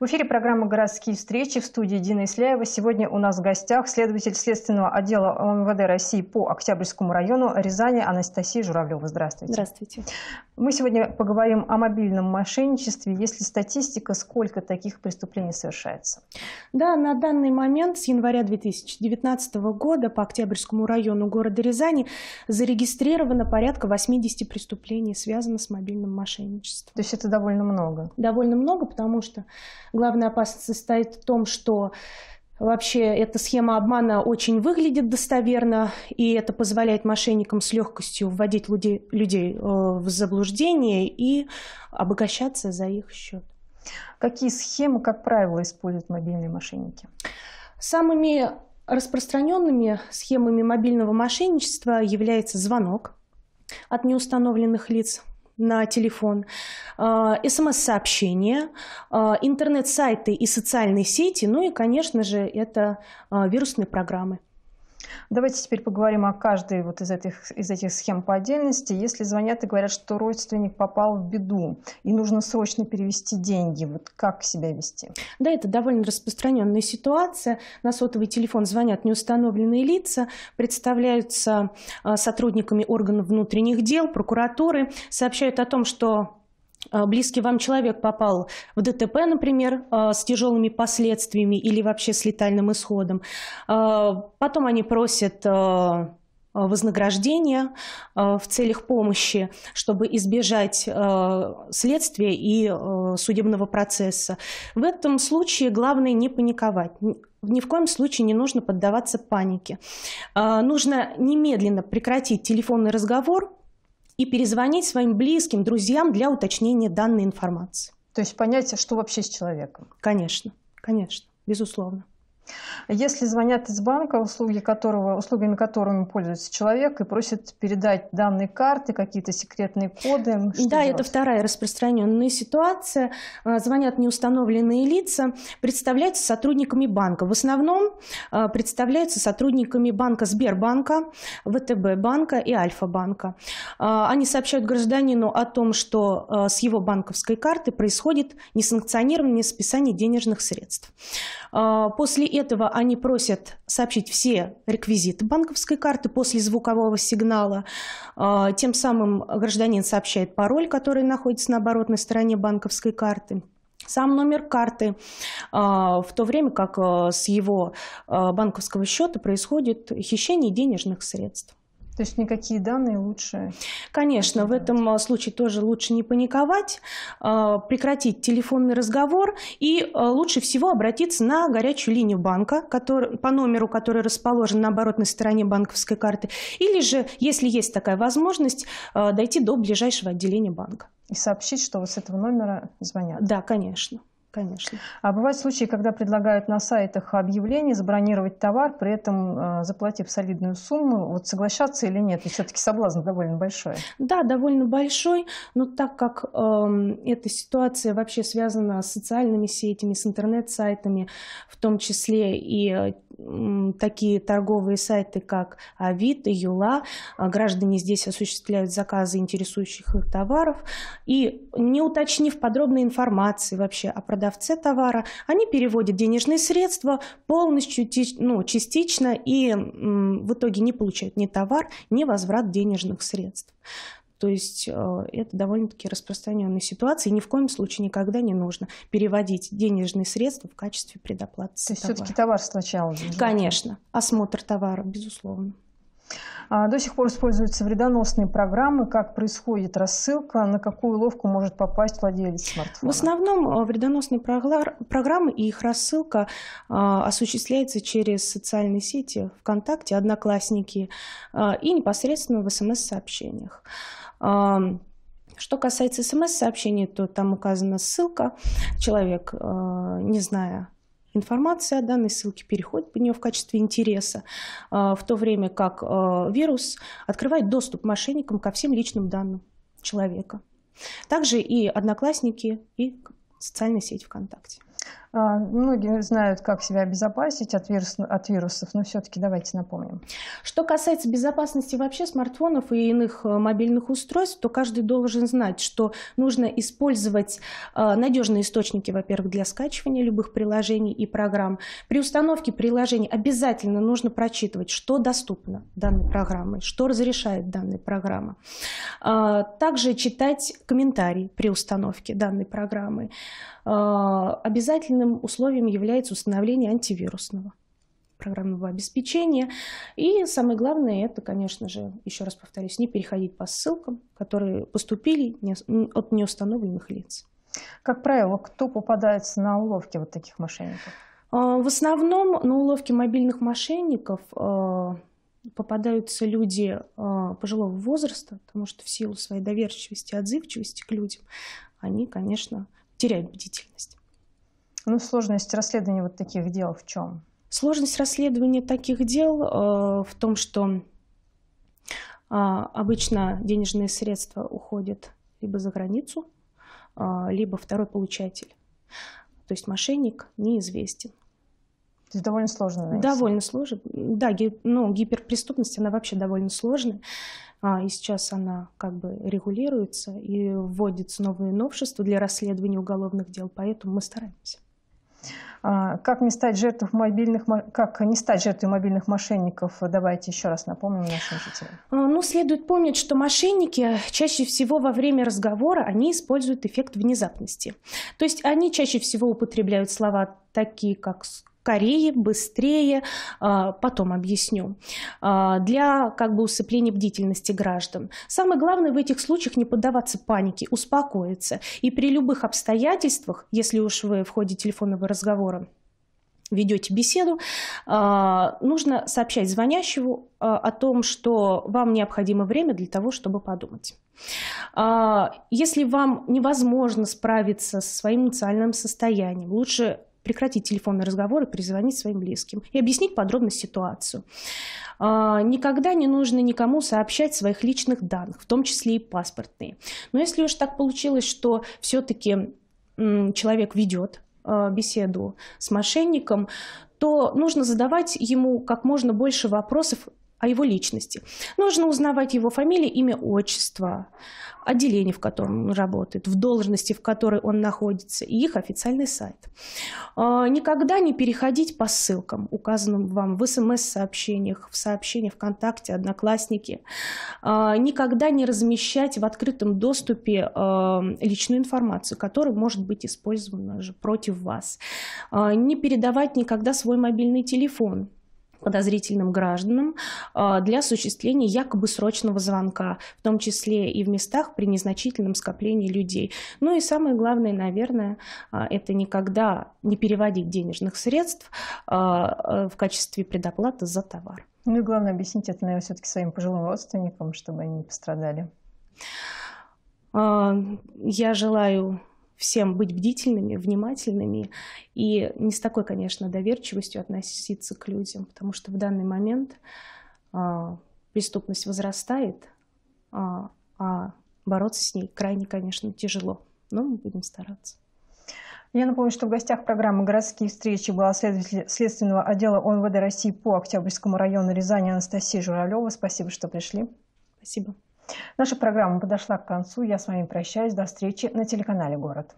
В эфире программа «Городские встречи» в студии Дина Исляева. Сегодня у нас в гостях следователь Следственного отдела МВД России по Октябрьскому району Рязани Анастасия Журавлева. Здравствуйте. Здравствуйте. Мы сегодня поговорим о мобильном мошенничестве. Есть ли статистика, сколько таких преступлений совершается? Да, на данный момент с января 2019 года по Октябрьскому району города Рязани зарегистрировано порядка 80 преступлений, связанных с мобильным мошенничеством. То есть это довольно много? Довольно много, потому что главная опасность состоит в том, что Вообще эта схема обмана очень выглядит достоверно, и это позволяет мошенникам с легкостью вводить людей, э, в заблуждение и обогащаться за их счет. Какие схемы, как правило, используют мобильные мошенники? Самыми распространенными схемами мобильного мошенничества является звонок от неустановленных лиц на телефон, а, смс-сообщения, а, интернет-сайты и социальные сети, ну и, конечно же, это а, вирусные программы. Давайте теперь поговорим о каждой вот из этих, из этих схем по отдельности. Если звонят и говорят, что родственник попал в беду и нужно срочно перевести деньги, вот как себя вести? Да, это довольно распространенная ситуация. На сотовый телефон звонят неустановленные лица, представляются а, сотрудниками органов внутренних дел, прокуратуры, сообщают о том, что Э, близкий вам человек попал в ДТП, например, э, с тяжелыми последствиями или вообще с летальным исходом. Э, потом они просят вознаграждение в целях помощи, чтобы избежать следствия и судебного процесса. В этом случае главное не паниковать. Ни в коем случае не нужно поддаваться панике. Нужно немедленно прекратить телефонный разговор, и перезвонить своим близким, друзьям для уточнения данной информации. То есть понять, а что вообще с человеком. Конечно, конечно, безусловно. Если звонят из банка, услуги которого, услугами которыми пользуется человек, и просят передать данные карты, какие-то секретные коды. Что да, делать? это вторая распространенная ситуация. А, звонят неустановленные лица, представляются сотрудниками банка. В основном а, представляются сотрудниками банка Сбербанка, ВТБ банка и Альфа-банка. А, они сообщают гражданину о том, что с его банковской карты происходит несанкционированное списание денежных средств. После этого они просят сообщить все реквизиты банковской карты после звукового сигнала. А, тем самым гражданин сообщает пароль, который находится на оборотной стороне банковской карты сам номер карты, а, в то время как а, с его банковского счета происходит хищение денежных средств. То есть никакие данные лучше? Конечно, в этом а, случае тоже лучше не паниковать, а, прекратить телефонный разговор и а, лучше всего обратиться на горячую линию банка который, по номеру, который расположен на оборотной стороне банковской карты, или же, если есть такая возможность, дойти до ближайшего отделения банка. И сообщить, что вот с этого номера звонят? Да, конечно. Конечно. А бывают случаи, когда предлагают на сайтах объявление забронировать товар, при этом э, заплатив солидную сумму, вот соглашаться или нет? И все-таки соблазн довольно большой. Да, довольно большой, но так как э, эта ситуация вообще связана с социальными сетями, с интернет-сайтами, в том числе и э, такие торговые сайты, как Авито, Юла. А, граждане здесь осуществляют заказы интересующих их товаров. И не уточнив подробной информации вообще о продавце товара, они переводят денежные средства полностью, ну, частично и в итоге не получают ни товар, ни возврат денежных средств. То есть э, это довольно-таки распространенная ситуация, и ни в коем случае никогда не нужно переводить денежные средства в качестве предоплаты. То есть все-таки товар сначала? Конечно, осмотр товара, безусловно. А, до сих пор используются вредоносные программы. Как происходит рассылка? На какую ловку может попасть владелец смартфона? В основном э, вредоносные программы и их рассылка э, осуществляется через социальные сети ВКонтакте, Одноклассники и непосредственно в СМС-сообщениях. Что касается смс-сообщений, то там указана ссылка. Человек, э, не зная информации о данной ссылке, переходит по нее в качестве интереса, э, в то время как э, вирус открывает доступ мошенникам ко всем личным данным человека. Также и одноклассники, и социальная сеть ВКонтакте. А, многие знают, как себя обезопасить от, вирус, от вирусов, но все-таки давайте напомним. Что касается безопасности вообще смартфонов и иных э, мобильных устройств, то каждый должен знать, что нужно использовать э, надежные источники, во-первых, для скачивания любых приложений и программ. При установке приложений обязательно нужно прочитывать, что доступно данной программой, что разрешает данная программа. А, также читать комментарии при установке данной программы. А, обязательно главным условием является установление антивирусного программного обеспечения. И самое главное, это, конечно же, еще раз повторюсь, не переходить по ссылкам, которые поступили от неустановленных лиц. Как правило, кто попадается на уловки вот таких мошенников? А, в основном на уловки мобильных мошенников а, попадаются люди а, пожилого возраста, потому что в силу своей доверчивости и отзывчивости к людям они, конечно, теряют бдительность. Ну, сложность расследования вот таких дел в чем? Сложность расследования таких дел э, в том, что э, обычно денежные средства уходят либо за границу, э, либо второй получатель. То есть мошенник неизвестен. То есть довольно сложно. Найти. Довольно сложно. Да, ги, ну, гиперпреступность, она вообще довольно сложная. А, и сейчас она как бы регулируется и вводятся новые новшества для расследования уголовных дел, поэтому мы стараемся. А, как не стать жертвой мобильных, как не стать жертвой мобильных мошенников? Давайте еще раз напомним нашим жителям. А, ну, следует помнить, что мошенники чаще всего во время разговора они используют эффект внезапности. То есть они чаще всего употребляют слова такие, как Корее быстрее, а, потом объясню, а, для как бы усыпления бдительности граждан. Самое главное в этих случаях не поддаваться панике, успокоиться. И при любых обстоятельствах, если уж вы в ходе телефонного разговора ведете беседу, а, нужно сообщать звонящему о том, что вам необходимо время для того, чтобы подумать. Если вам невозможно справиться со своим эмоциональным состоянием, лучше прекратить телефонный разговор и перезвонить своим близким и объяснить подробно ситуацию. А, никогда не нужно никому сообщать своих личных данных, в том числе и паспортные. Но если уж так получилось, что все-таки человек ведет а, беседу с мошенником, то нужно задавать ему как можно больше вопросов о его личности. Нужно узнавать его фамилию, имя, отчество, отделение, в котором он работает, в должности, в которой он находится, и их официальный сайт. А, никогда не переходить по ссылкам, указанным вам в смс-сообщениях, в сообщениях ВКонтакте, Одноклассники. А, никогда не размещать в открытом доступе а, личную информацию, которая может быть использована же против вас. Не передавать никогда свой мобильный телефон подозрительным гражданам а, для осуществления якобы срочного звонка, в том числе и в местах при незначительном скоплении людей. Ну и самое главное, наверное, а, это никогда не переводить денежных средств а, в качестве предоплаты за товар. Ну и главное, объяснить это, наверное, все-таки своим пожилым родственникам, чтобы они не пострадали. Я желаю всем быть бдительными, внимательными и не с такой, конечно, доверчивостью относиться к людям, потому что в данный момент а, преступность возрастает, а, а, бороться с ней крайне, конечно, тяжело, но мы будем стараться. Я напомню, что в гостях программы «Городские встречи» была следователь Следственного отдела ОНВД России по Октябрьскому району Рязани Анастасия Журавлева. Спасибо, что пришли. Спасибо. Наша программа подошла к концу. Я с вами прощаюсь. До встречи на телеканале «Город».